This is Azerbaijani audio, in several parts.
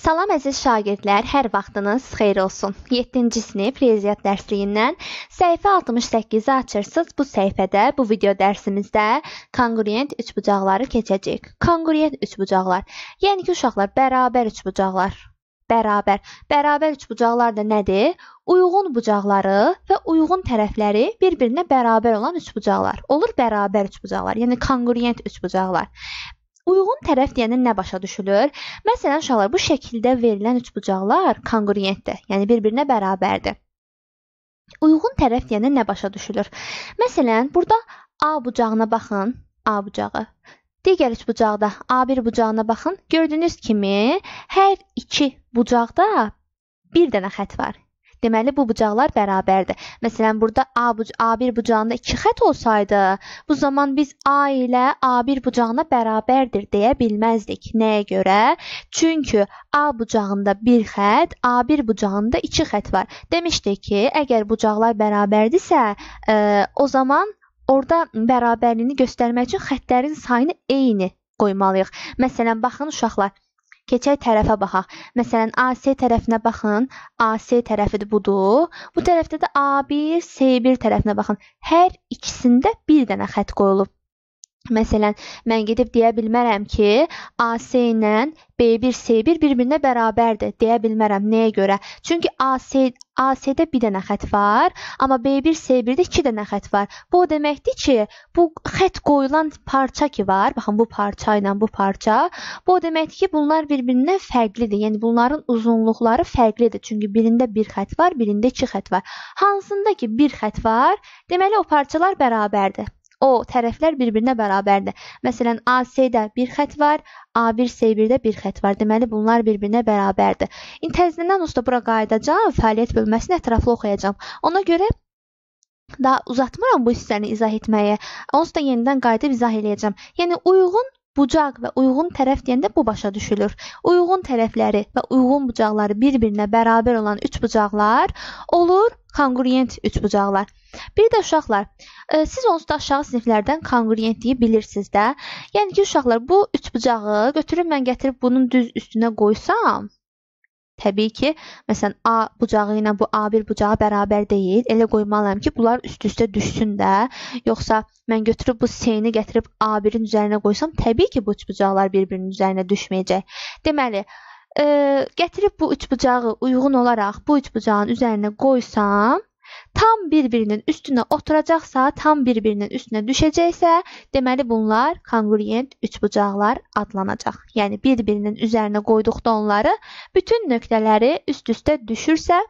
Salam əziz şagirdlər, hər vaxtınız xeyir olsun. 7-ci sinif riyaziyyat dərsliyindən səhifə 68-i açırsınız. Bu səhifədə, bu video dərsimizdə konqruent üçbucaqları keçəcəyik. Konqruent üçbucaqlar, yəni ki, uşaqlar bərabər üçbucaqlar. Bərabər. Bərabər üçbucaqlar da nədir? Uyğun bucaqları və uyğun tərəfləri bir-birinə bərabər olan üçbucaqlar. Olur bərabər üçbucaqlar, yəni konqruent üçbucaqlar. Uyğun tərəf deyəndə nə başa düşülür? Məsələn, uşaqlar bu şəkildə verilən üçbucaqlar konqruentdir, yəni bir-birinə bərabərdir. Uyğun tərəf deyəndə nə başa düşülür? Məsələn, burada A bucağına baxın, A bucağı. Digər üç bucaqda A1 bucağına baxın. Gördüyünüz kimi hər iki bucaqda bir dənə xətt var. Deməli bu bucaqlar bərabərdir. Məsələn, burada A buc A1 bucağında 2 xətt olsaydı, bu zaman biz A ilə A1 bucağına bərabərdir deyə bilməzdik. Nəyə görə? Çünki A bucağında 1 xətt, A1 bucağında 2 xətt var. Demişdik ki, əgər bucaqlar bərabərdirsə, ə, e, o zaman Orda bərabərliyini göstərmək üçün xəttlərin sayını eyni qoymalıyıq. Məsələn, baxın uşaqlar, Keçək tərəfə baxaq. Məsələn, AC tərəfinə baxın. AC tərəfidir budur. Bu tərəfdə də A1, C1 tərəfinə baxın. Hər ikisində bir dənə xətt qoyulub. Məsələn, mən gedib deyə bilmərəm ki, AC ilə B1 C1 bir-birinə bərabərdir deyə bilmərəm. Nəyə görə? Çünki AC AC-də 1 dənə xətt var, amma B1 C1-də 2 dənə xətt var. Bu o deməkdir ki, bu xətt qoyulan parça ki var, baxın bu parça ilə bu parça, bu o deməkdir ki, bunlar bir-birindən fərqlidir. Yəni bunların uzunluqları fərqlidir. Çünki birində 1 bir xətt var, birində 2 xətt var. Hansında ki 1 xətt var, deməli o parçalar bərabərdir. O tərəflər bir-birinə bərabərdir. Məsələn, AC-də bir xətt var, A1 C1-də bir xətt var. Deməli, bunlar bir-birinə bərabərdir. İndi təzədən usta bura qayıdacağam, fəaliyyət bölməsini ətraflı oxuyacağam. Ona görə daha uzatmıram bu hissəni izah etməyə. Onsuz da yenidən qayıdıb izah eləyəcəm. Yəni uyğun bucaq və uyğun tərəf deyəndə bu başa düşülür. Uyğun tərəfləri və uyğun bucaqları bir-birinə bərabər olan üçbucaqlar olur konqruent üçbucaqlar. Bir də uşaqlar, e, siz onsuz da aşağı siniflərdən konqruentliyi bilirsiniz də. Yəni ki, uşaqlar bu üçbucağı götürüb mən gətirib bunun düz üstünə qoysam, Təbii ki, məsələn, A bucağı ilə bu A1 bucağı bərabər deyil. Elə qoymalıyam ki, bunlar üst-üstə düşsün də. Yoxsa mən götürüb bu C-ni gətirib A1-in üzərinə qoysam, təbii ki, bu üç bucaqlar bir-birinin üzərinə düşməyəcək. Deməli, ə, gətirib bu üç bucağı uyğun olaraq bu üç bucağın üzərinə qoysam, tam bir-birinin üstünə oturacaqsa, tam bir-birinin üstünə düşəcəksə, deməli bunlar konqruent üçbucaqlar adlanacaq. Yəni bir-birinin üzərinə qoyduqda onları bütün nöqtələri üst-üstə düşürsə,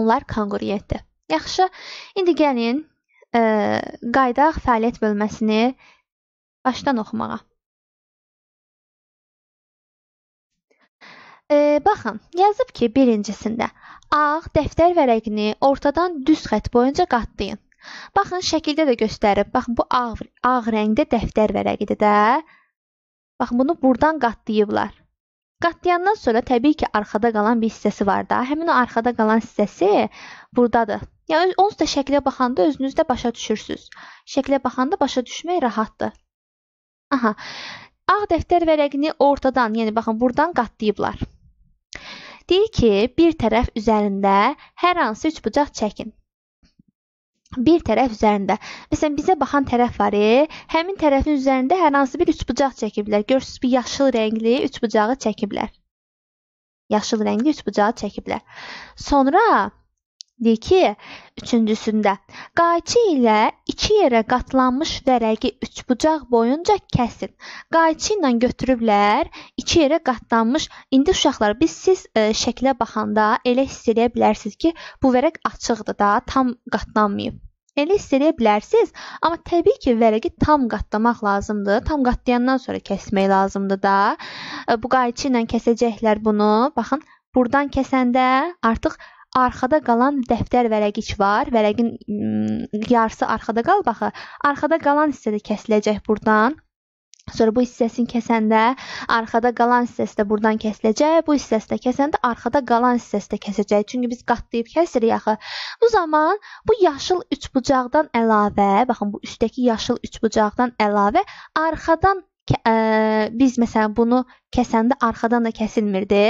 onlar konqruentdir. Yaxşı. İndi gəlin ə, qaydaq fəaliyyət bölməsini başdan oxumağa. E, baxın, yazıb ki, birincisində ağ dəftər vərəqini ortadan düz xətt boyunca qatlayın. Baxın, şəkildə də göstərib. Baxın, bu ağ, ağ rəngdə dəftər vərəqidir də. Baxın, bunu burdan qatlayıblar. Qatlayandan sonra təbii ki, arxada qalan bir hissəsi var da. Həmin o arxada qalan hissəsi burdadır. Yəni onsuz da şəklə baxanda özünüz də başa düşürsüz. Şəklə baxanda başa düşmək rahatdır. Aha. Ağ dəftər vərəqini ortadan, yəni baxın, burdan qatlayıblar. Deyir ki, bir tərəf üzərində hər hansı üç bucaq çəkin. Bir tərəf üzərində. Məsələn, bizə baxan tərəf var, e, həmin tərəfin üzərində hər hansı bir üç bucaq çəkiblər. Görürsüz, bir yaşıl rəngli üç bucağı çəkiblər. Yaşıl rəngli üç bucağı çəkiblər. Sonra De ki, üçüncüsündə qayçı ilə iki yerə qatlanmış vərəqi üçbucaq boyunca kəsin. Qayçı ilə götürüblər, iki yerə qatlanmış. İndi uşaqlar, biz siz ə, e, şəklə baxanda elə hiss edə bilərsiniz ki, bu vərəq açıqdır da, tam qatlanmayıb. Elə hiss edə bilərsiniz, amma təbii ki, vərəqi tam qatlamaq lazımdır. Tam qatlayandan sonra kəsmək lazımdır da. E, bu qayçı ilə kəsəcəklər bunu. Baxın, burdan kəsəndə artıq Arxada qalan dəftər vərəqiç var. Vərəqin yarısı arxada qalıb axı. Arxada qalan hissə də kəsiləcək burdan. Sonra bu hissəsini kəsəndə arxada qalan hissəsi də burdan kəsiləcək, bu hissəsi də kəsəndə arxada qalan hissəsi də kəsəcək. Çünki biz qatlayıb kəsirik axı. Bu zaman bu yaşıl üçbucaqdan əlavə, baxın bu üstdəki yaşıl üçbucaqdan əlavə arxadan ə, e, biz məsələn bunu kəsəndə arxadan da kəsilmirdi.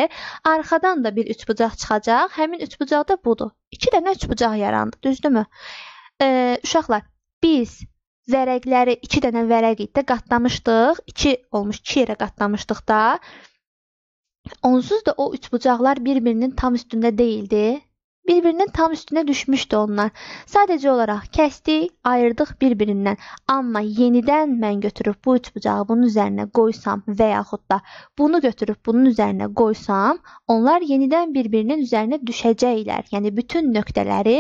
Arxadan da bir üçbucaq çıxacaq. Həmin üçbucaq da budur. 2 dənə üçbucaq yarandı, düzdürmü? Ə, e, uşaqlar, biz vərəqləri 2 dənə vərəq idi də qatlamışdıq. 2 olmuş 2 yerə qatlamışdıq da. Onsuz da o üçbucaqlar bir-birinin tam üstündə deyildi. Bir-birinin tam üstünə düşmüşdü onlar. Sadəcə olaraq kəsdik, ayırdıq bir-birindən. Amma yenidən mən götürüb bu üç bucağı bunun üzərinə qoysam və yaxud da bunu götürüb bunun üzərinə qoysam, onlar yenidən bir-birinin üzərinə düşəcəklər. Yəni bütün nöqtələri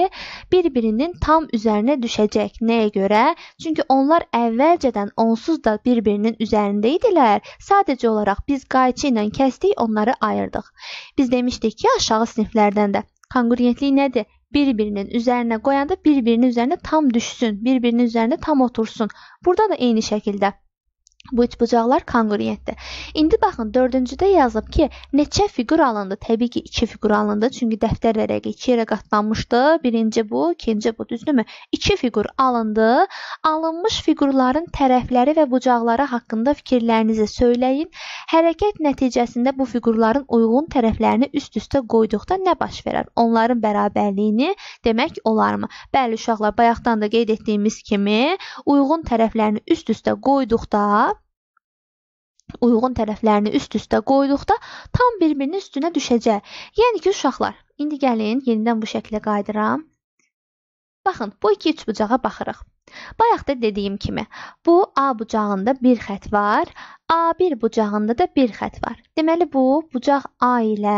bir-birinin tam üzərinə düşəcək. Nəyə görə? Çünki onlar əvvəlcədən onsuz da bir-birinin üzərində idilər. Sadəcə olaraq biz qayçı ilə kəsdik, onları ayırdıq. Biz demişdik ki, aşağı siniflərdən də Kongruentlik nədir? Bir-birinin üzərinə qoyanda bir-birinin üzərinə tam düşsün, bir-birinin üzərinə tam otursun. Burada da eyni şəkildə Bu üç bucaqlar konqruentdir. İndi baxın 4-cüdə yazılıb ki, neçə fiqur alındı? Təbii ki, 2 fiqur alındı, çünki dəftər vərəqi 2 yerə qatlanmışdı. Birinci bu, ikinci bu, düzdürmü? 2 fiqur alındı. Alınmış fiqurların tərəfləri və bucaqları haqqında fikirlərinizi söyləyin. Hərəkət nəticəsində bu fiqurların uyğun tərəflərini üst-üstə qoyduqda nə baş verər? Onların bərabərliyini demək olarmı? Bəli, uşaqlar, bayaqdan da qeyd etdiyimiz kimi, uyğun tərəflərini üst-üstə qoyduqda uyğun tərəflərini üst-üstə qoyduqda tam bir-birinin üstünə düşəcək. Yəni ki, uşaqlar, indi gəlin yenidən bu şəklə qayıdıram. Baxın, bu iki üç bucağa baxırıq. Bayaqda dediyim kimi, bu A bucağında bir xətt var, A1 bucağında da bir xətt var. Deməli bu bucaq A ilə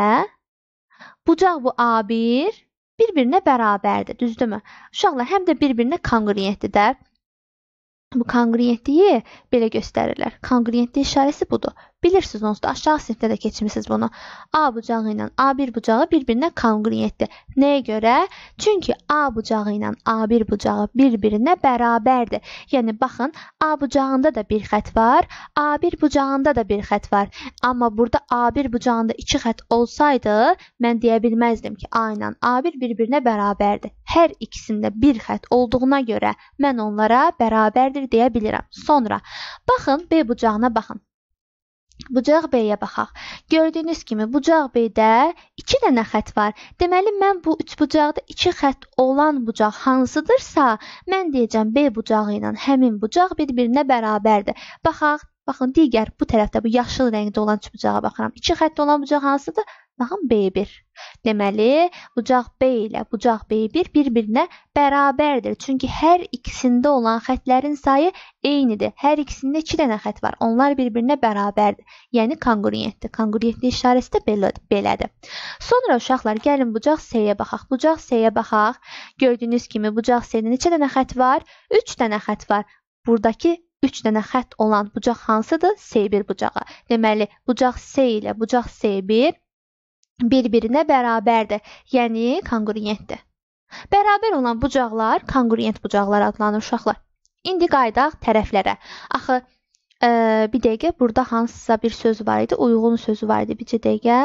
bucaq bu A1 bir-birinə bərabərdir, düzdürmü? Uşaqlar həm də bir-birinə konqruentdir də. Bu konqruentliyi belə göstərirlər. Konqruentlik işarəsi budur. Bilirsiniz onsuz da aşağı sinifdə də keçmisiniz bunu. A bucağı ilə A1 bucağı bir-birinə konqruentdir. Nəyə görə? Çünki A bucağı ilə A1 bucağı bir-birinə bərabərdir. Yəni baxın, A bucağında da bir xətt var, A1 bucağında da bir xətt var. Amma burada A1 bucağında 2 xətt olsaydı, mən deyə bilməzdim ki, A ilə A1 bir-birinə bərabərdir. Hər ikisində bir xətt olduğuna görə mən onlara bərabərdir deyə bilirəm. Sonra baxın B bucağına baxın. Bucaq B-yə baxaq. Gördüyünüz kimi bucaq B-də 2 dənə xətt var. Deməli mən bu üçbucaqda 2 xətt olan bucaq hansıdırsa, mən deyəcəm B bucağı ilə həmin bucaq bir-birinə bərabərdir. Baxaq, baxın digər bu tərəfdə bu yaşıl rəngdə olan üçbucağa baxıram. 2 xətt olan bucaq hansıdır? Baxın B1. Deməli, bucaq B ilə bucaq B1 bir-birinə bərabərdir. Çünki hər ikisində olan xətlərin sayı eynidir. Hər ikisində 2 dənə xət var. Onlar bir-birinə bərabərdir. Yəni konqruentdir. Konqruentlik işarəsi də belədir. Sonra uşaqlar gəlin bucaq C-yə baxaq. Bucaq C-yə baxaq. Gördüyünüz kimi bucaq C-də neçə dənə xət var? 3 dənə xət var. Buradakı 3 dənə xətt olan bucaq hansıdır? C1 bucağı. Deməli, bucaq C ilə bucaq C1 bir-birinə bərabərdir, yəni konqruentdir. Bərabər olan bucaqlar konqruent bucaqlar adlanır uşaqlar. İndi qayıdaq tərəflərə. Axı ə, bir dəqiqə burada hansısa bir söz var idi, uyğun sözü var idi. Bircə dəqiqə.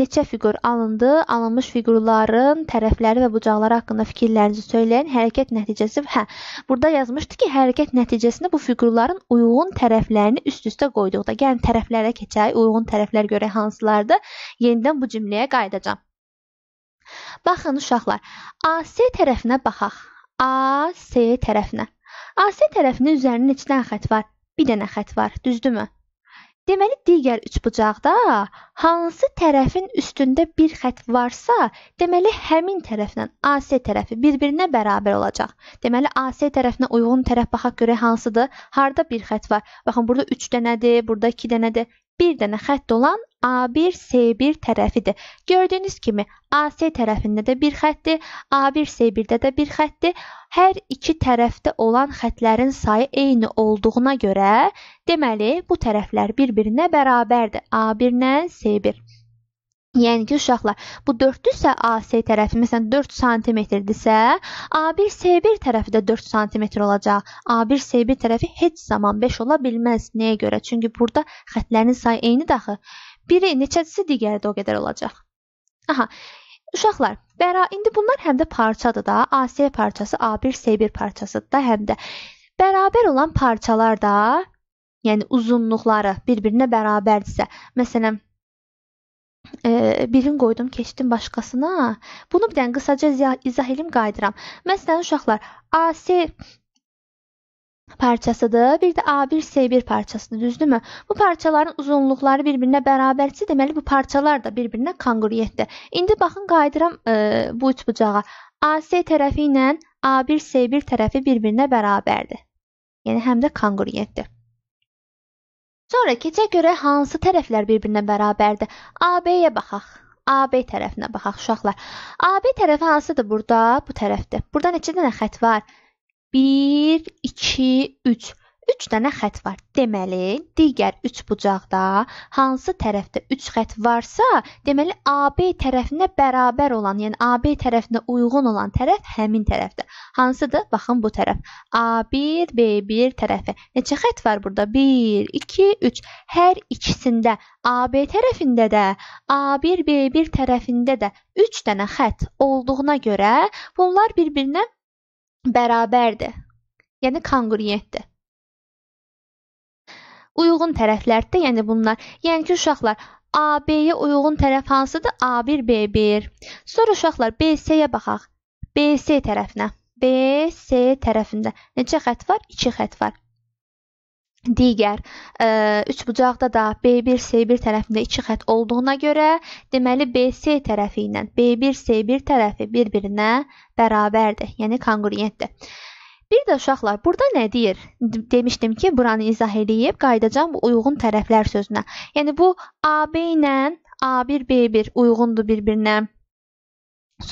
Neçə fiqur alındı? Alınmış fiqurların tərəfləri və bucaqları haqqında fikirlərinizi söyləyin. Hərəkət nəticəsi hə, burada yazmışdı ki, hərəkət nəticəsində bu fiqurların uyğun tərəflərini üst-üstə qoyduqda, gəlin yəni tərəflərə keçək. Uyğun tərəflər görək hansılardır? Yenidən bu cümləyə qayıdacağam. Baxın uşaqlar, AC tərəfinə baxaq. AC tərəfinə. AC tərəfinin üzərində neçə dənə xətt var? Bir dənə xətt var, düzdürmü? Deməli digər üçbucaqda hansı tərəfin üstündə bir xətt varsa, deməli həmin tərəflə AC tərəfi bir-birinə bərabər olacaq. Deməli AC tərəfinə uyğun tərəf baxaq görək hansıdır? Harda bir xətt var? Baxın burada 3 dənədir, burada 2 dənədir bir dənə xətt olan A1, S1 tərəfidir. Gördüyünüz kimi AC tərəfində də bir xəttdir, A1, S1-də də bir xəttdir. Hər iki tərəfdə olan xətlərin sayı eyni olduğuna görə, deməli bu tərəflər bir-birinə bərabərdir. A1-lə S1. Yəni ki, uşaqlar, bu 4-dürsə AC tərəfi, məsələn 4 sm-dirsə, A1 C1 tərəfi də 4 sm olacaq. A1 C1 tərəfi heç zaman 5 ola bilməz. Nəyə görə? Çünki burada xətlərin sayı eynidir axı. Biri neçədisi digəri də o qədər olacaq. Aha. Uşaqlar, bəra indi bunlar həm də parçadır da. AC parçası, A1 C1 parçasıdır da, həm də bərabər olan parçalar da, yəni uzunluqları bir-birinə bərabərdirsə, məsələn e, birin qoydum, keçdim başqasına. Bunu bir dənə qısaca izah elim qayıdıram. Məsələn uşaqlar, AC parçasıdır. Bir də A1 S1 parçasıdır, düzdürmü? Bu parçaların uzunluqları bir-birinə bərabərdirsə, deməli bu parçalar da bir-birinə konqruentdir. İndi baxın qayıdıram e, bu üç bucağa. AC tərəfi ilə A1 S1 tərəfi bir-birinə bərabərdir. Yəni həm də konqruentdir. Sonra keçə görə hansı tərəflər bir-birinə bərabərdir? AB-yə baxaq. AB tərəfinə baxaq uşaqlar. AB tərəfi hansıdır burada? Bu tərəfdir. Burada neçə dənə xətt var? 1 2 3. 3 dənə xətt var. Deməli, digər 3 bucaqda hansı tərəfdə 3 xətt varsa, deməli AB tərəfinə bərabər olan, yəni AB tərəfinə uyğun olan tərəf həmin tərəfdir. Hansıdır? Baxın bu tərəf. A1, B1 tərəfi. Neçə xətt var burada? 1, 2, 3. Hər ikisində AB tərəfində də, A1, B1 tərəfində də 3 dənə xətt olduğuna görə bunlar bir-birinə bərabərdir. Yəni konqruentdir. Uyğun tərəflərdə, yəni bunlar, yəni ki, uşaqlar AB-yə uyğun tərəf hansıdır? A1, B1. Sonra uşaqlar BC-yə baxaq. BC tərəfinə. BC tərəfində neçə xətt var? 2 xətt var. Digər ə, e, üç bucaqda da B1 C1 tərəfində 2 xətt olduğuna görə, deməli BC tərəfi ilə B1 C1 tərəfi bir-birinə bərabərdir, yəni konqruentdir. Bir də uşaqlar, burada nə deyir? Demişdim ki, buranı izah eləyib qayıdacağam bu uyğun tərəflər sözünə. Yəni bu AB ilə A1 B1 uyğundur bir-birinə.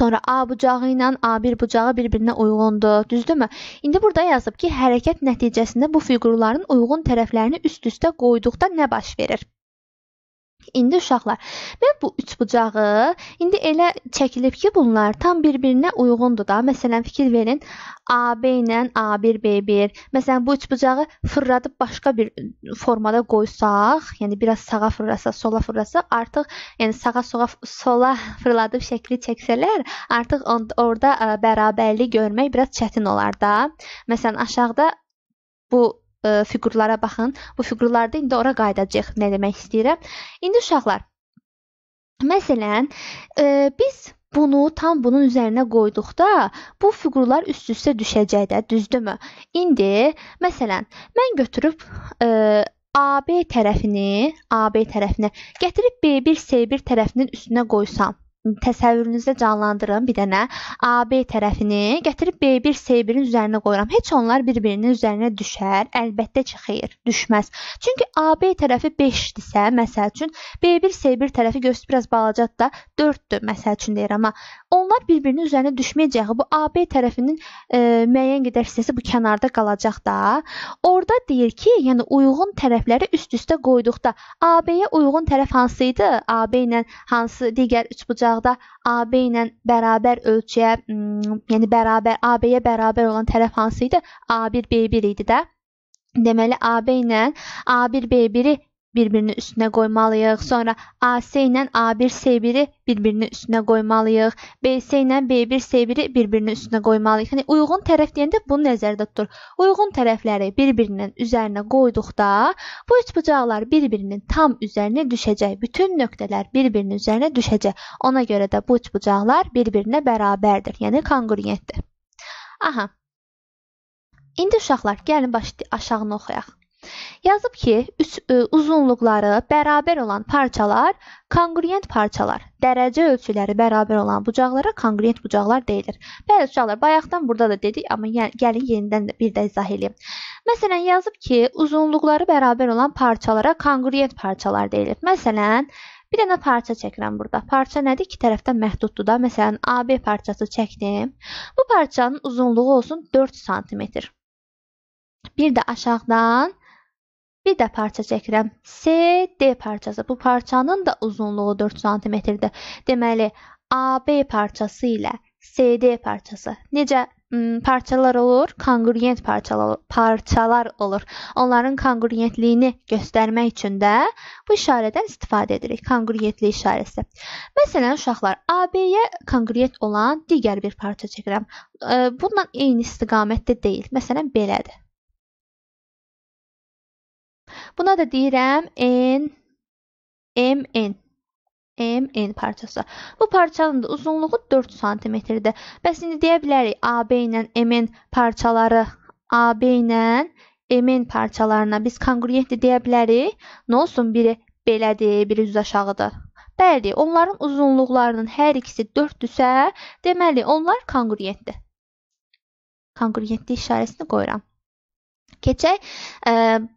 Sonra A bucağı ilə A1 bucağı bir-birinə uyğundur, düzdürmü? İndi burada yazıb ki, hərəkət nəticəsində bu fiqurların uyğun tərəflərini üst-üstə qoyduqda nə baş verir? İndi uşaqlar, mən bu üçbucağı indi elə çəkilib ki, bunlar tam bir-birinə uyğundur da. Məsələn, fikir verin. AB ilə A1, B1. Məsələn, bu üçbucağı fırladıb başqa bir formada qoysaq, yəni biraz sağa fırlasa, sola fırlasa, artıq yəni sağa, sola, sola fırladıb şəkli çəksələr, artıq orada bərabərlik görmək biraz çətin olar da. Məsələn, aşağıda bu ə, e, fiqurlara baxın. Bu fiqurlarda indi ora qayıdacağıq nə demək istəyirəm. İndi uşaqlar. Məsələn, ə, e, biz bunu tam bunun üzərinə qoyduqda bu fiqurlar üst-üstə düşəcək də, düzdürmü? İndi məsələn, mən götürüb ə, e, AB tərəfini, AB tərəfinə gətirib B1 C1 tərəfinin üstünə qoysam təsəvvürünüzdə canlandırın bir dənə AB tərəfini gətirib B1 C1-in üzərinə qoyuram. Heç onlar bir-birinin üzərinə düşər? Əlbəttə ki, xeyr, düşməz. Çünki AB tərəfi 5-dirsə, məsəl üçün B1 C1 tərəfi göz biraz balacadır da 4-dür məsəl üçün deyirəm amma Onlar bir-birinin üzərinə düşməyəcək. Bu AB tərəfinin e, müəyyən qədər hissəsi bu kənarda qalacaq da. Orda deyir ki, yəni uyğun tərəfləri üst-üstə qoyduqda AB-yə uyğun tərəf hansı idi? AB ilə hansı digər üçbucaqda AB ilə bərabər ölçüyə, yəni bərabər AB-yə bərabər olan tərəf hansı idi? A1 B1 idi də. Deməli AB ilə A1 B1-i bir-birinin üstünə qoymalıyıq. Sonra AC ilə A1 C1-i bir-birinin üstünə qoymalıyıq. BC ilə B1 C1-i bir-birinin üstünə qoymalıyıq. Yəni uyğun tərəf deyəndə bunu nəzərdə tutur. Uyğun tərəfləri bir-birinin üzərinə qoyduqda bu üç bucaqlar bir-birinin tam üzərinə düşəcək. Bütün nöqtələr bir-birinin üzərinə düşəcək. Ona görə də bu üç bucaqlar bir-birinə bərabərdir. Yəni konqruentdir. Aha. İndi uşaqlar, gəlin başlayaq aşağını oxuyaq. Yazıb ki, üç, ə, e, uzunluqları bərabər olan parçalar konqruent parçalar, dərəcə ölçüləri bərabər olan bucaqlara konqruent bucaqlar deyilir. Bəli, uşaqlar, bayaqdan burada da dedik, amma yə, gəlin yenidən də bir də izah edeyim. Məsələn, yazıb ki, uzunluqları bərabər olan parçalara konqruent parçalar deyilir. Məsələn, Bir dənə parça çəkirəm burada. Parça nədir? İki tərəfdən məhduddur da. Məsələn, AB parçası çəkdim. Bu parçanın uzunluğu olsun 4 sm. Bir də aşağıdan Bir də parça çəkirəm. CD parçası. Bu parçanın da uzunluğu 4 sm-dir. Deməli, AB parçası ilə CD parçası necə m, hmm, parçalar olur? Kongruent parçalar, parçalar olur. Onların kongruentliyini göstərmək üçün də bu işarədən istifadə edirik. Kongruentli işarəsi. Məsələn, uşaqlar, AB-yə kongruent olan digər bir parça çəkirəm. Bununla eyni istiqamətdə deyil. Məsələn, belədir. Buna da deyirəm n mn MN parçası. Bu parçanın da uzunluğu 4 sm-dir. Bəs indi deyə bilərik AB ilə MN parçaları AB ilə MN parçalarına biz konqruentdir deyə bilərik. Nə olsun biri belədir, biri düz aşağıdır. Bəli, onların uzunluqlarının hər ikisi 4-dürsə, deməli onlar konqruentdir. Konqruentlik işarəsini qoyuram keçək. E,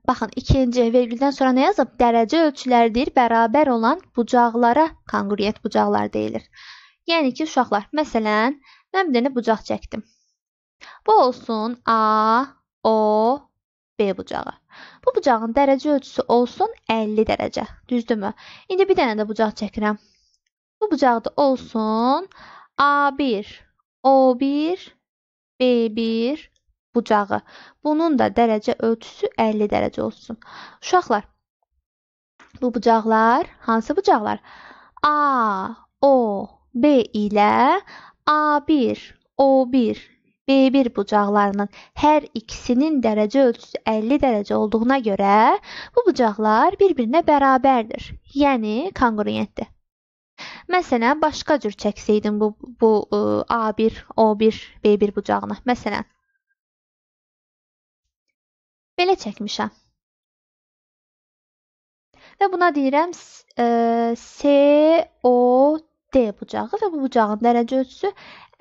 baxın, ikinci vergüldən sonra nə yazıb? Dərəcə ölçüləridir, bərabər olan bucaqlara konqruent bucaqlar deyilir. Yəni ki, uşaqlar, məsələn, mən bir dənə bucaq çəkdim. Bu olsun A, O, B bucağı. Bu bucağın dərəcə ölçüsü olsun 50 dərəcə, düzdürmü? İndi bir dənə də bucaq çəkirəm. Bu bucaqda olsun A1, O1, B1, bucağı. Bunun da dərəcə ölçüsü 50 dərəcə olsun. Uşaqlar, bu bucaqlar hansı bucaqlar? A, O, B ilə A1, O1, B1 bucaqlarının hər ikisinin dərəcə ölçüsü 50 dərəcə olduğuna görə bu bucaqlar bir-birinə bərabərdir. Yəni konqruentdir. Məsələn, başqa cür çəksəydim bu bu A1, O1, B1 bucağını. Məsələn, belə çəkmişəm. Və buna deyirəm e, COD bucağı və bu bucağın dərəcə ölçüsü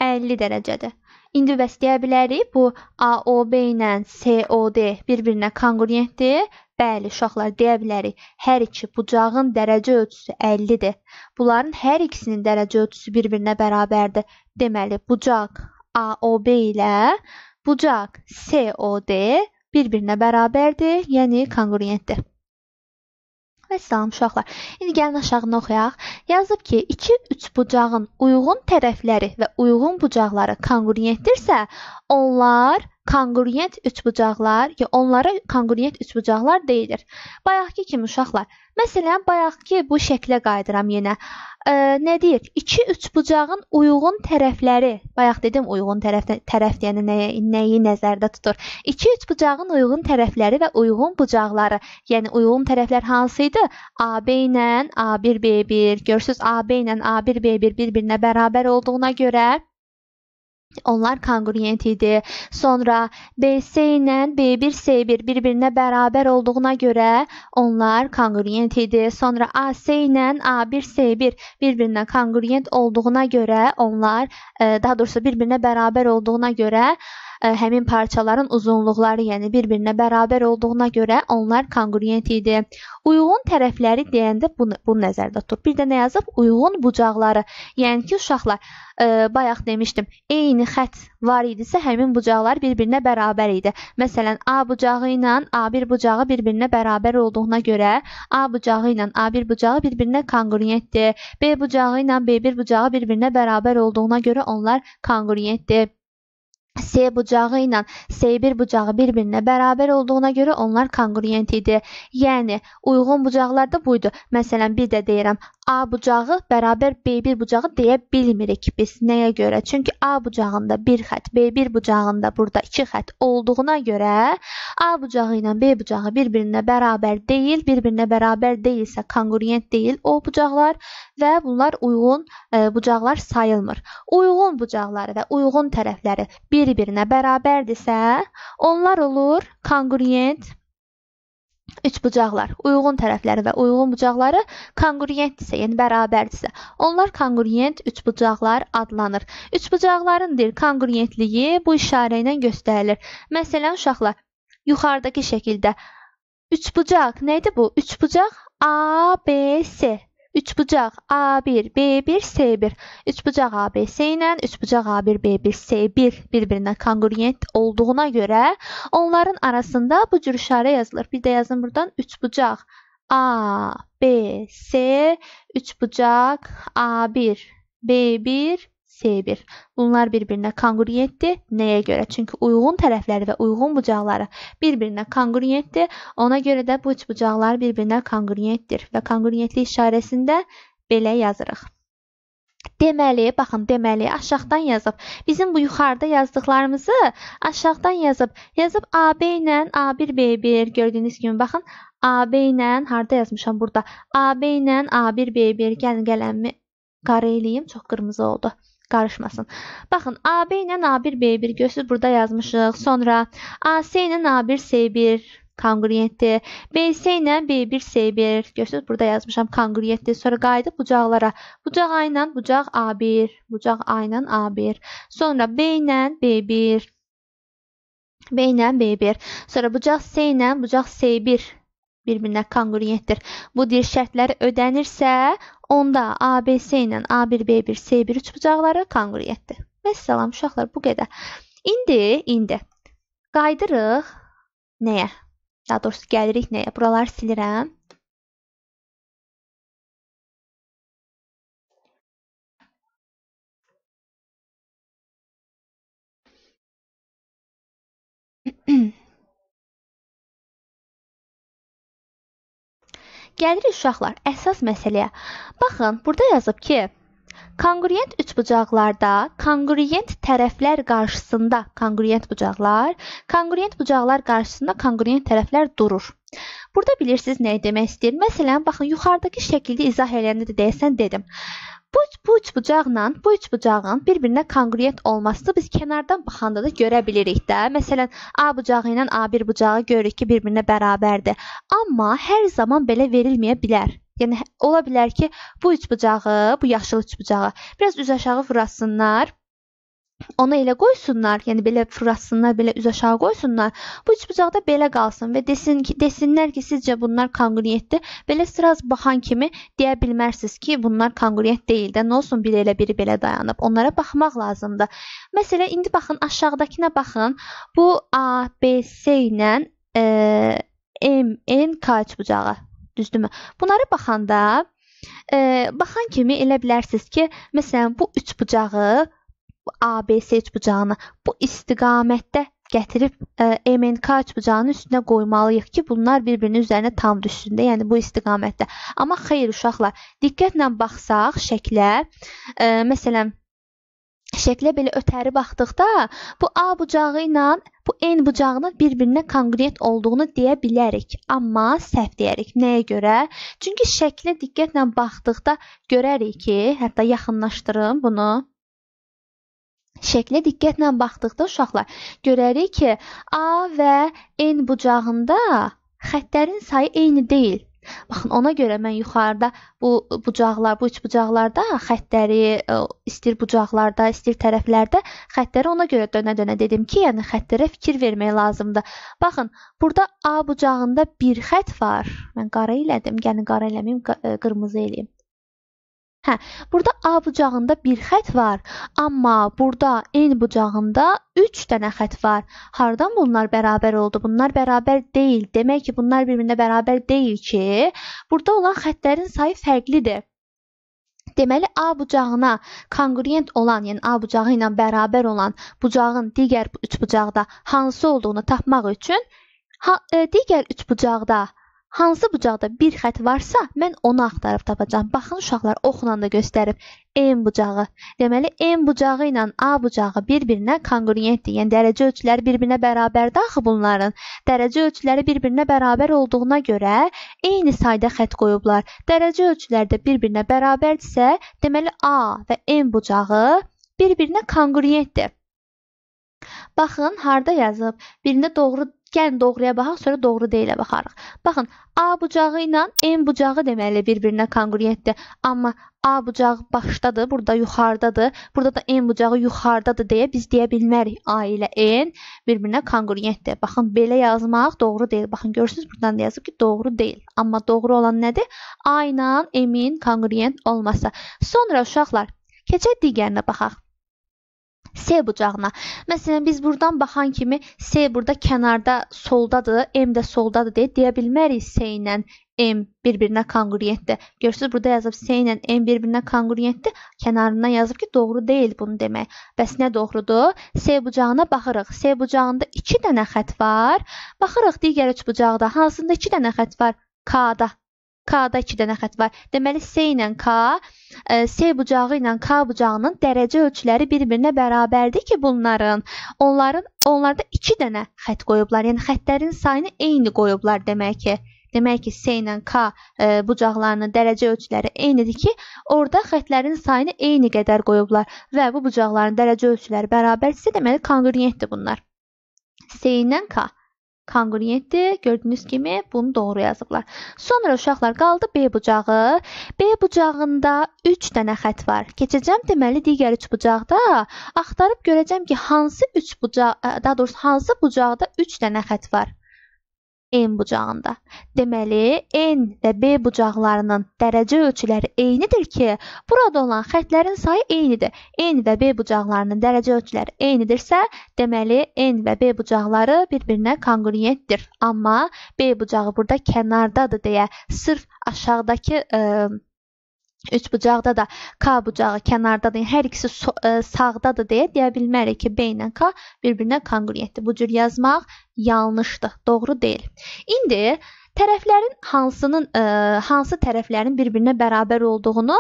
50 dərəcədir. İndi bəs deyə bilərik, bu AOB ilə COD bir-birinə konqruentdir. Bəli, uşaqlar deyə bilərik, hər iki bucağın dərəcə ölçüsü 50-dir. Bunların hər ikisinin dərəcə ölçüsü bir-birinə bərabərdir. Deməli, bucaq AOB ilə bucaq COD bir-birinə bərabərdir, yəni konqruentdir. Və salam uşaqlar. İndi gəlin aşağını oxuyaq. Yazıb ki, 2 üçbucağın uyğun tərəfləri və uyğun bucaqları konqruentdirsə, onlar konquriyent üçbucaqlar, onlara konquriyent üçbucaqlar deyilir. Bayaqki kimi uşaqlar. Məsələn, bayaqki bu şəklə qayıdıram yenə. E, nə deyək? 2 üçbucağın uyğun tərəfləri. Bayaq dedim uyğun tərəfdən tərəf deyəndə nəyə, nəyi nəzərdə tutur? 2 üçbucağın uyğun tərəfləri və uyğun bucaqları. Yəni uyğun tərəflər hansı idi? AB ilə A1B1. Görürsüz AB ilə A1B1 bir-birinə bərabər olduğuna görə Onlar konqruent idi. Sonra BS ilə B1S1 bir-birinə bərabər olduğuna görə onlar konqruent idi. Sonra AS ilə A1S1 bir-birinə konqruent olduğuna görə onlar, e, daha doğrusu bir-birinə bərabər olduğuna görə həmin parçaların uzunluqları, yəni bir-birinə bərabər olduğuna görə onlar kongruent idi. Uyğun tərəfləri deyəndə bunu, bunu nəzərdə tut. Bir də nə yazıb? Uyğun bucaqları. Yəni ki, uşaqlar ə, bayaq demişdim, eyni xətt var idisə, həmin bucaqlar bir-birinə bərabər idi. Məsələn, A bucağı ilə A1 bucağı bir-birinə bərabər olduğuna görə A bucağı ilə A1 bucağı bir-birinə kongruentdir. B bucağı ilə B1 bucağı bir-birinə bərabər olduğuna görə onlar kongruentdir. S bucağı ilə S1 bucağı bir-birinə bərabər olduğuna görə onlar konqruent idi. Yəni uyğun bucaqlar da buydu. Məsələn, bir də deyirəm A bucağı bərabər B1 bucağı deyə bilmirik biz. Nəyə görə? Çünki A bucağında bir xətt, B1 bucağında burada iki xətt olduğuna görə A bucağı ilə B bucağı bir-birinə bərabər deyil. Bir-birinə bərabər deyilsə konqruent deyil o bucaqlar və bunlar uyğun e, bucaqlar sayılmır. Uyğun bucaqları və uyğun tərəfləri bir-birinə bərabərdirsə, onlar olur konqruent üçbucaqlar, uyğun tərəfləri və uyğun bucaqları konqruentdirsə, yəni bərabərdirsə, onlar konqruent üçbucaqlar adlanır. Üçbucaqların deyir konqruentliyi bu işarə ilə göstərilir. Məsələn, uşaqlar, yuxarıdakı şəkildə üçbucaq nədir bu? Üçbucaq ABC Üçbucaq A1, B1, S1. Üçbucaq ABC ilə üçbucaq A1, B1, S1 bir-birinə konqruent olduğuna görə onların arasında bu cür işarə yazılır. Bir də yazın burdan üçbucaq A, B, S, üçbucaq A1, B1, C1. Bunlar bir-birinə konqruentdir. Nəyə görə? Çünki uyğun tərəfləri və uyğun bucaqları bir-birinə konqruentdir. Ona görə də bu üç bucaqlar bir-birinə konqruentdir və konqruentlik işarəsində belə yazırıq. Deməli, baxın, deməli aşağıdan yazıb. Bizim bu yuxarıda yazdıqlarımızı aşağıdan yazıb. Yazıb AB ilə A1 B1 gördüyünüz kimi baxın AB ilə harda yazmışam burada. AB ilə A1 B1 gəlin qələmi qara eləyim, çox qırmızı oldu qarışmasın. Baxın, AB ilə A1, B1 görsüz burada yazmışıq. Sonra AC ilə A1, C1 kongruentdir. BC ilə B1, C1 görsüz burada yazmışam kongruentdir. Sonra qayıdıb bucaqlara. Bucaq A ilə bucaq A1, bucaq A ilə A1. Sonra B ilə B1 B ilə B1. Sonra bucaq C ilə bucaq C1 bir-birinə konqruentdir. Bu dir şərtləri ödənirsə, onda ABC ilə A1, B1, C1 üçbucaqları konqruentdir. Vəssalam uşaqlar, bu qədər. İndi, indi qaydırıq nəyə? Daha doğrusu gəlirik nəyə? Buraları silirəm. Gəlir uşaqlar əsas məsələyə. Baxın, burada yazıb ki, Konqruent üçbucaqlarda konqruent tərəflər qarşısında konqruent bucaqlar, konqruent bucaqlar qarşısında konqruent tərəflər durur. Burada bilirsiniz nə demək istəyir? Məsələn, baxın yuxarıdakı şəkildə izah edəndə də deyəsən dedim. Bu bu üç bucaqla bu üç bucağın bir-birinə konqruent olmasını biz kənardan baxanda da görə bilirik də. Məsələn, A bucağı ilə A1 bucağı görürük ki, bir-birinə bərabərdir. Amma hər zaman belə verilməyə bilər. Yəni ola bilər ki, bu üç bucağı, bu yaşıl üç bucağı biraz üz aşağı vurasınlar onu elə qoysunlar, yəni belə fırlatsınlar, belə üz aşağı qoysunlar. Bu bucaqda belə qalsın və desin ki, desinlər ki, sizcə bunlar konqruentdir. Belə sıraz baxan kimi deyə bilmərsiniz ki, bunlar konqruent deyil də. Nə olsun biri elə biri belə dayanıb. Onlara baxmaq lazımdır. Məsələn, indi baxın aşağıdakına baxın. Bu A, B, C ilə e, M, N, K bucağı. Düzdürmü? Bunlara baxanda e, baxan kimi elə bilərsiniz ki, məsələn, bu üç bucağı ABC üçbucağını bu istiqamətdə gətirib e, MNK üçbucağının üstünə qoymalıyıq ki, bunlar bir-birinin üzərinə tam düşsündə, yəni bu istiqamətdə. Amma xeyr uşaqlar, diqqətlə baxsaq şəklə, e, məsələn Şəklə belə ötəri baxdıqda bu A bucağı ilə bu N bucağının bir-birinə konqruent olduğunu deyə bilərik, amma səhv deyərik. Nəyə görə? Çünki şəklə diqqətlə baxdıqda görərik ki, hətta yaxınlaşdırım bunu. Şəklə diqqətlə baxdıqda uşaqlar görərik ki, A və N bucağında xəttlərin sayı eyni deyil. Baxın, ona görə mən yuxarıda bu bucaqlar, bu üç bucaqlarda xəttləri, e, istir bucaqlarda, istir tərəflərdə xəttləri ona görə dönə-dönə dedim ki, yəni xəttlərə fikir vermək lazımdır. Baxın, burada A bucağında bir xətt var. Mən qara elədim, yəni qara eləməyim, e, qırmızı eləyim. Hə, burada A bucağında bir xətt var, amma burada N bucağında 3 dənə xətt var. Hardan bunlar bərabər oldu? Bunlar bərabər deyil. Demək ki, bunlar bir-birinə bərabər deyil ki, burada olan xəttlərin sayı fərqlidir. Deməli A bucağına konqruent olan, yəni A bucağı ilə bərabər olan bucağın digər üç bucaqda hansı olduğunu tapmaq üçün ha, e, digər üç bucaqda Hansı bucaqda bir xətt varsa, mən onu axtarıb tapacağam. Baxın uşaqlar, oxla da göstərib M bucağı. Deməli M bucağı ilə A bucağı bir-birinə konqruentdir. Yəni dərəcə ölçüləri bir-birinə bərabərdir axı bunların. Dərəcə ölçüləri bir-birinə bərabər olduğuna görə eyni sayda xətt qoyublar. Dərəcə ölçüləri də bir-birinə bərabərdirsə, deməli A və M bucağı bir-birinə konqruentdir. Baxın, harda yazıb? Birində doğru Gəlin doğruya baxaq, sonra doğru deyilə baxarıq. Baxın, A bucağı ilə M bucağı deməli bir-birinə konqruentdir. Amma A bucağı başdadır, burada yuxarıdadır, burada da M bucağı yuxarıdadır deyə biz deyə bilmərik. A ilə N bir-birinə konqruentdir. Baxın, belə yazmaq doğru deyil. Baxın, görürsünüz, buradan da yazıb ki, doğru deyil. Amma doğru olan nədir? A ilə M-in konqruent olması. Sonra uşaqlar, keçək digərinə baxaq. S bucağına. Məsələn, biz buradan baxan kimi S burada kənarda soldadır, M də soldadır deyə deyə bilmərik S ilə M bir-birinə konqruentdir. Görürsüz, burada yazıb S ilə M bir-birinə konqruentdir. Kənarından yazıb ki, doğru deyil bunu demək. Bəs nə doğrudur? S bucağına baxırıq. S bucağında 2 dənə xətt var. Baxırıq digər üç bucaqda hansında 2 dənə xətt var? K-da K-da 2 dənə xətt var. Deməli S ilə K, e, S bucağı ilə K bucağının dərəcə ölçüləri bir-birinə bərabərdir ki, bunların onların onlarda 2 dənə xətt qoyublar. Yəni xəttlərin sayını eyni qoyublar demək ki. Demək ki, S ilə K e, bucaqlarının dərəcə ölçüləri eynidir ki, orada xəttlərin sayını eyni qədər qoyublar və bu bucaqların dərəcə ölçüləri bərabərdirsə, deməli konqruentdir bunlar. S ilə K kongruentdir. Gördüyünüz kimi bunu doğru yazıblar. Sonra uşaqlar qaldı B bucağı. B bucağında 3 dənə xətt var. Keçəcəm deməli digər 3 bucaqda axtarıb görəcəm ki, hansı 3 bucaq, daha doğrusu hansı bucaqda 3 dənə xətt var n bucağında. Deməli, n və b bucaqlarının dərəcə ölçüləri eynidir ki, burada olan xətlərin sayı eynidir. n və b bucaqlarının dərəcə ölçüləri eynidirsə, deməli n və b bucaqları bir-birinə konqruentdir. Amma b bucağı burada kənardadır deyə sırf aşağıdakı ə, Üç bucaqda da K bucağı kənardadır. Yəni, hər ikisi so ə, e, sağdadır deyə deyə bilmərik ki, B ilə K bir-birinə konqruentdir. Bu cür yazmaq yanlışdır, doğru deyil. İndi tərəflərin hansının ə, e, hansı tərəflərin bir-birinə bərabər olduğunu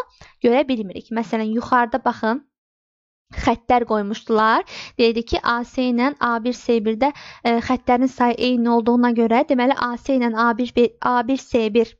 görə bilmirik. Məsələn, yuxarıda baxın xəttlər qoymuşdular. Deyirdi ki, AC ilə A1 C1-də e, xəttlərin sayı eyni olduğuna görə, deməli AC ilə A1 A1 C1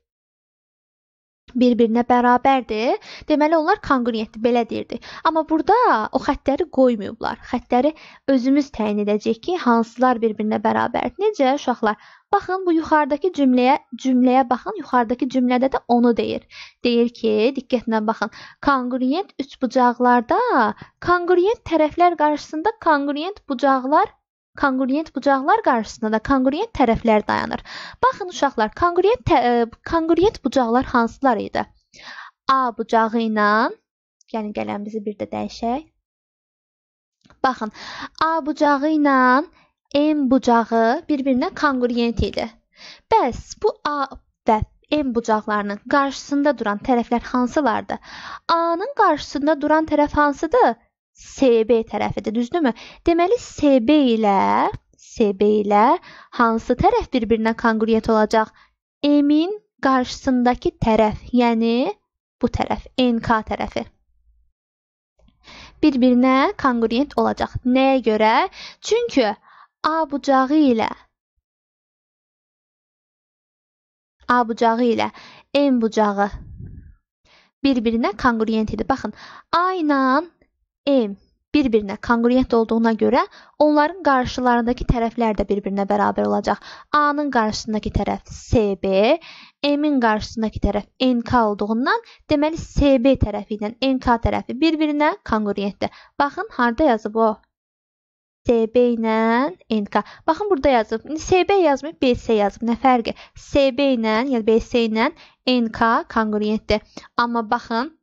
bir-birinə bərabərdir. Deməli onlar konqruentdir, belə deyirdik. Amma burada o xəttləri qoymayıblar. Xəttləri özümüz təyin edəcəyik ki, hansılar bir-birinə bərabərdir. Necə uşaqlar? Baxın bu yuxarıdakı cümləyə, cümləyə baxın. Yuxarıdaki cümlədə də onu deyir. Deyir ki, diqqətlə baxın. Konqruent üçbucaqlarda konqruent tərəflər qarşısında konqruent bucaqlar konquriyent bucaqlar qarşısında da konquriyent tərəflər dayanır. Baxın uşaqlar, konquriyent e, konquriyent bucaqlar hansılar idi? A bucağı ilə, yəni qələmimizi bir də dəyişək. Baxın, A bucağı ilə M bucağı bir-birinə konquriyent idi. Bəs bu A və M bucaqlarının qarşısında duran tərəflər hansılardır? A-nın qarşısında duran tərəf hansıdır? SB tərəfidir, düzdürmü? Deməli SB ilə SB ilə hansı tərəf bir-birinə konqruent olacaq? M-in qarşısındakı tərəf, yəni bu tərəf, NK tərəfi bir-birinə konqruent olacaq. Nəyə görə? Çünki A bucağı ilə A bucağı ilə M bucağı bir-birinə konqruent idi. Baxın, A ilə M e, bir-birinə konqruent olduğuna görə onların qarşılarındakı tərəflər də bir-birinə bərabər olacaq. A-nın qarşısındakı tərəf SB, M-in qarşısındakı tərəf NK olduğundan, deməli SB tərəfi ilə NK tərəfi bir-birinə konqruentdir. Baxın, harda yazıb o? SB ilə NK. Baxın, burada yazıb. SB yazmayıb, BC yazıb. Nə fərqi? SB ilə, yəni BC ilə NK konqruentdir. Amma baxın,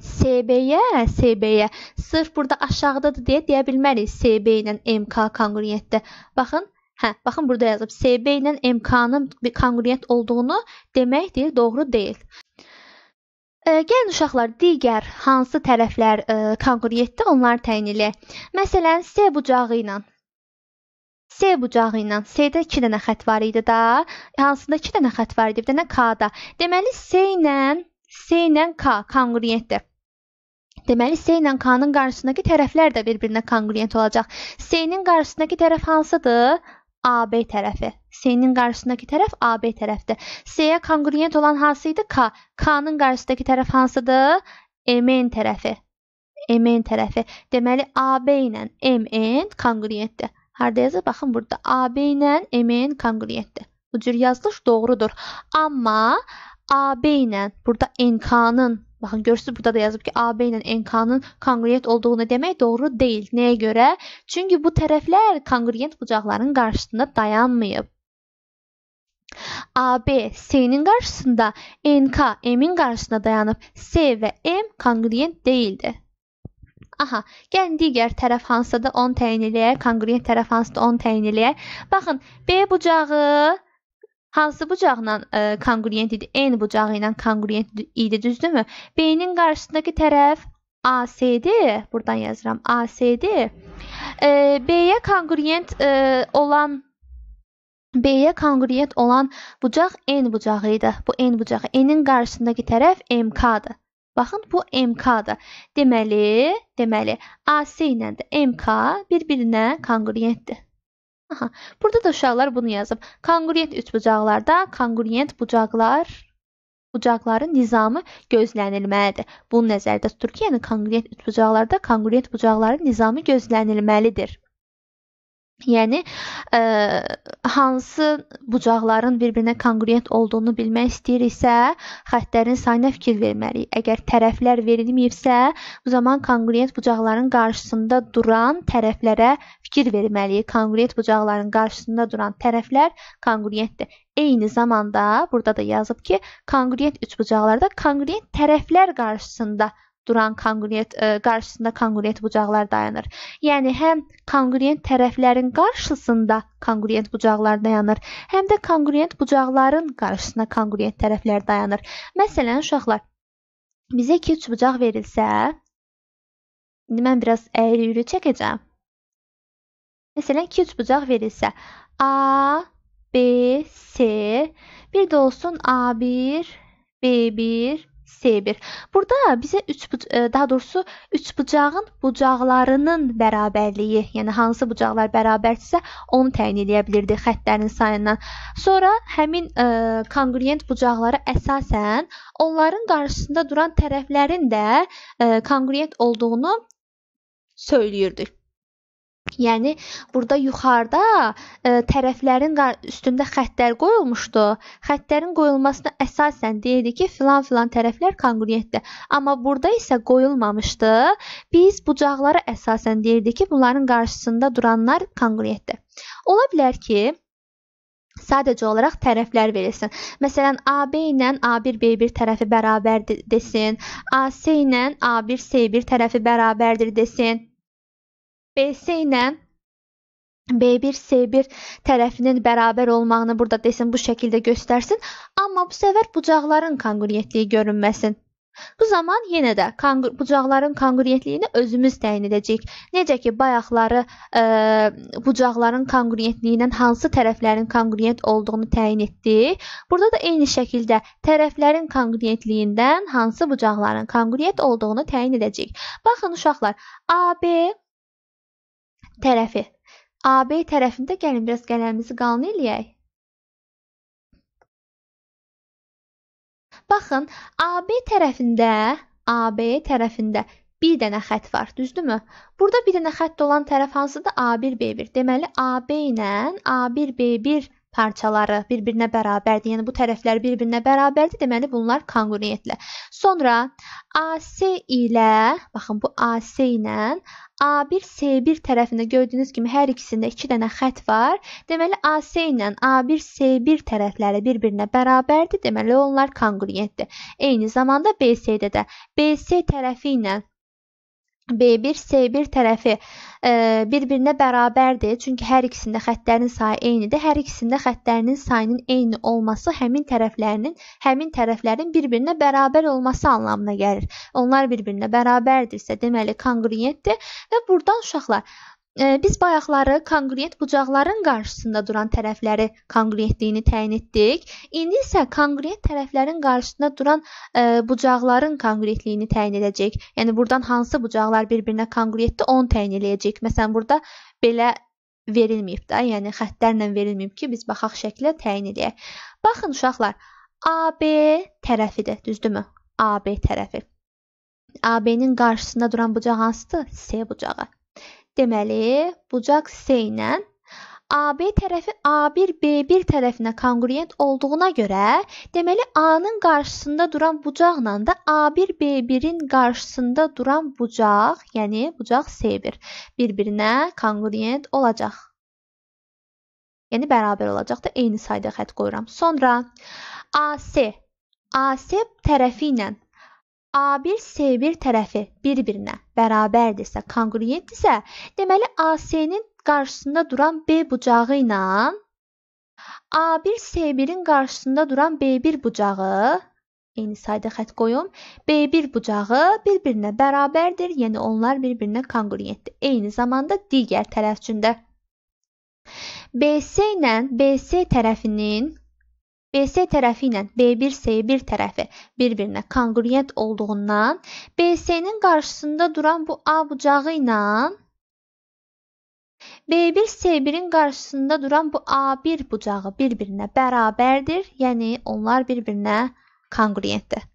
SB-yə, SB-yə sırf burada aşağıdadır deyə deyə bilmərik SB ilə MK konqruentdə. Baxın, hə, baxın burada yazıb SB ilə MK-nın bir konqruent olduğunu deməkdir, doğru deyil. E, gəlin uşaqlar, digər hansı tərəflər e, konqruentdə onları təyin eləyək. Məsələn, S bucağı ilə S bucağı ilə S-də 2 dənə xətt var idi da. Hansında 2 dənə xətt var idi, bir dənə K-da. Deməli S ilə S ilə K konqruentdir. Deməli C ilə K-nın qarşısındakı tərəflər də bir-birinə konqruent olacaq. C-nin qarşısındakı tərəf hansıdır? AB tərəfi. C-nin qarşısındakı tərəf AB tərəfdir. C-yə konqruent olan hansı idi? K. K-nın qarşısındakı tərəf hansıdır? MN tərəfi. MN tərəfi. Deməli AB ilə MN konqruentdir. Harda yazır? Baxın burada. AB ilə MN konqruentdir. Bu cür yazılış doğrudur. Amma AB ilə burada NK-nın Baxın görürsüz burada da yazıb ki, AB ilə NK-nın konqruent olduğunu demək doğru deyil. Nəyə görə? Çünki bu tərəflər konqruent bucaqların qarşısında dayanmayıb. AB C-nin qarşısında, NK M-in qarşısında dayanıb. C və M konqruent deyildi. Aha, gəlin digər tərəf hansıda 10 təyin eləyək, konqruent tərəf hansıda 10 təyin eləyək. Baxın, B bucağı Hansı bucaqla e, konqruent idi? N bucağı ilə konqruent idi, düzdürmü? B-nin qarşısındakı tərəf AC-dir. Burdan yazıram. AC-dir. E, B-yə konqruent e, olan B-yə konqruent olan bucaq N bucağı idi. Bu N bucağı. N-in qarşısındakı tərəf MK-dır. Baxın, bu MK-dır. Deməli, deməli AC ilə də MK bir-birinə konqruentdir. Aha, burada da uşaqlar bunu yazıb. Konqurent üçbucaqlarda konqurent bucaqlar bucaqların nizamı gözlənilməlidir. Bunu nəzərdə tutur ki, yəni konqurent üçbucaqlarda konqurent bucaqların nizamı gözlənilməlidir. Yəni ə, e, hansı bucaqların bir-birinə konqruent olduğunu bilmək istəyiriksə, xəttlərin sayına fikir verməliyik. Əgər tərəflər verilməyibsə, bu zaman konqruent bucaqların qarşısında duran tərəflərə fikir verməliyik. Konqruent bucaqların qarşısında duran tərəflər konqruentdir. Eyni zamanda burada da yazıb ki, konqruent üçbucaqlarda konqruent tərəflər qarşısında duran konqruent ə, e, qarşısında konqruent bucaqlar dayanır. Yəni həm konqruent tərəflərin qarşısında konqruent bucaqlar dayanır, həm də konqruent bucaqların qarşısına konqruent tərəflər dayanır. Məsələn, uşaqlar bizə 2 bucaq verilsə, indi mən biraz əyri-üyrü çəkəcəm. Məsələn, 2-3 bucaq verilsə, A, B, S, bir də olsun A1, B1, C1. Burada bizə üç e, daha doğrusu üç bucağın bucaqlarının bərabərliyi, yəni hansı bucaqlar bərabərdirsə, onu təyin edə bilirdi xəttlərin sayından. Sonra həmin ə, e, kongruent bucaqlara əsasən onların qarşısında duran tərəflərin də ə, e, kongruent olduğunu söyləyirdik. Yəni burada yuxarıda ə, e, tərəflərin üstündə xəttlər qoyulmuşdu. Xəttlərin qoyulmasına əsasən deyirdi ki, filan-filan tərəflər konqruentdir. Amma burada isə qoyulmamışdı. Biz bucaqlara əsasən deyirdi ki, bunların qarşısında duranlar konqruentdir. Ola bilər ki, sadəcə olaraq tərəflər verilsin. Məsələn, AB ilə A1 B1 tərəfi bərabərdir desin, AC ilə A1 C1 tərəfi bərabərdir desin BS ilə B1-S1 tərəfinin bərabər olmağını burada desin, bu şəkildə göstərsin, amma bu səfər bucaqların konqruentliyi görünməsin. Bu zaman yenə də konqur, bucaqların konqruentliyini özümüz təyin edəcəyik. Necə ki, bayaqları e, bucaqların konqruentliyindən hansı tərəflərin konqruent olduğunu təyin etdik. Burada da eyni şəkildə tərəflərin konqruentliyindən hansı bucaqların konqruent olduğunu təyin edəcəyik. Baxın uşaqlar, AB tərəfi. AB tərəfində gəlin biraz qələmimizi qalın eləyək. Baxın, AB tərəfində, AB tərəfində bir dənə xətt var, düzdürmü? Burada bir dənə xətt olan tərəf hansıdır? A1, B1. Deməli, AB ilə A1, B1 parçaları bir-birinə bərabərdir. Yəni bu tərəflər bir-birinə bərabərdir. Deməli bunlar konqruyentlə. Sonra AC ilə, baxın bu AC ilə A1, C1 tərəfində gördüyünüz kimi hər ikisində 2 iki dənə xətt var. Deməli AC ilə A1, C1 tərəfləri bir-birinə bərabərdir. Deməli onlar konqruyentdir. Eyni zamanda BC-də də BC tərəfi ilə B1, S1 tərəfi e, bir-birinə bərabərdir. Çünki hər ikisində xətlərin sayı eynidir. Hər ikisində xətlərinin sayının eyni olması həmin tərəflərinin, həmin tərəflərin bir-birinə bərabər olması anlamına gəlir. Onlar bir-birinə bərabərdirsə, deməli konqruentdir və burdan uşaqlar biz bayaqları kongruent bucaqların qarşısında duran tərəfləri kongruentliyini təyin etdik. İndi isə kongruent tərəflərin qarşısında duran e, bucaqların kongruentliyini təyin edəcək. Yəni burdan hansı bucaqlar bir-birinə kongruentdir, onu təyin eləyəcək. Məsələn, burada belə verilməyib də, yəni xəttlərlə verilməyib ki, biz baxaq şəklə təyin edək. Baxın uşaqlar, AB tərəfidir, düzdürmü? AB tərəfi. AB-nin qarşısında duran bucaq hansıdır? S bucağı deməli, bucaq C ilə AB tərəfi A1 B1 tərəfinə konqruent olduğuna görə, deməli A-nın qarşısında duran bucaqla da A1 B1-in qarşısında duran bucaq, yəni bucaq C1 bir-birinə konqruent olacaq. Yəni bərabər olacaq da eyni sayda xətt qoyuram. Sonra AC AC tərəfi ilə A1, C1 tərəfi bir-birinə bərabərdirsə, konqruentdirsə, deməli AC-nin qarşısında duran B bucağı ilə A1 C1-in qarşısında duran B1 bucağı eyni sayda xətt qoyum. B1 bucağı bir-birinə bərabərdir, yəni onlar bir-birinə konqruentdir. Eyni zamanda digər tərəfçində BC ilə BC tərəfinin BS tərəfi ilə B1 S1 tərəfi bir-birinə konqruent olduğundan BS-nin qarşısında duran bu A bucağı ilə B1 S1-in qarşısında duran bu A1 bucağı bir-birinə bərabərdir, yəni onlar bir-birinə konqruentdir.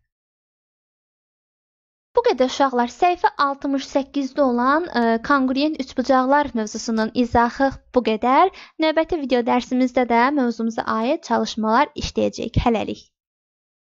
Bu qədər uşaqlar, səhifə 68-də olan ə, e, konqruent üçbucaqlar mövzusunun izahı bu qədər. Növbəti video dərsimizdə də mövzumuza aid çalışmalar işləyəcəyik. Hələlik.